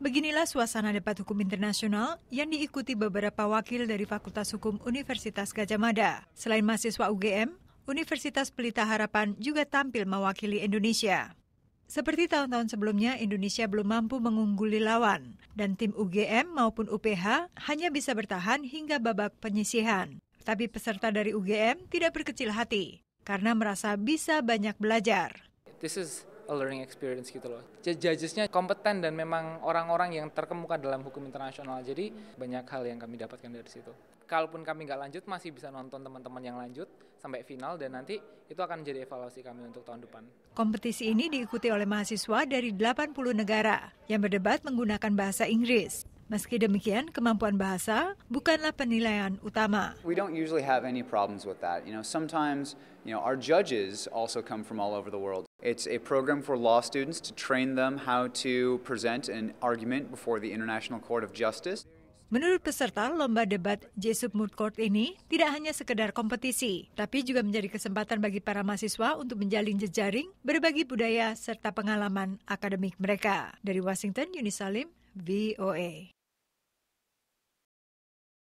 Beginilah suasana debat hukum internasional yang diikuti beberapa wakil dari Fakultas Hukum Universitas Gajah Mada. Selain mahasiswa UGM, Universitas Pelita Harapan juga tampil mewakili Indonesia. Seperti tahun-tahun sebelumnya, Indonesia belum mampu mengungguli lawan, dan tim UGM maupun UPH hanya bisa bertahan hingga babak penyisihan. Tapi peserta dari UGM tidak berkecil hati, karena merasa bisa banyak belajar. This is a learning experience gitu loh. Judgesnya kompeten dan memang orang-orang yang terkemuka dalam hukum internasional. Jadi banyak hal yang kami dapatkan dari situ. Kalaupun kami nggak lanjut, masih bisa nonton teman-teman yang lanjut sampai final dan nanti itu akan jadi evaluasi kami untuk tahun depan. Kompetisi ini diikuti oleh mahasiswa dari 80 negara yang berdebat menggunakan bahasa Inggris. Meski demikian, kemampuan bahasa bukanlah penilaian utama. We don't usually have any problems with that. You know, sometimes, you know, our judges also come from all over the world. It's a program for law students to train them how to present an argument before the International Court of Justice. Menurut peserta, lomba debat Jesup Mood Court ini tidak hanya sekedar kompetisi, tapi juga menjadi kesempatan bagi para mahasiswa untuk menjalin jejaring, berbagi budaya, serta pengalaman akademik mereka. Dari Washington, Yuni Salim, VOA.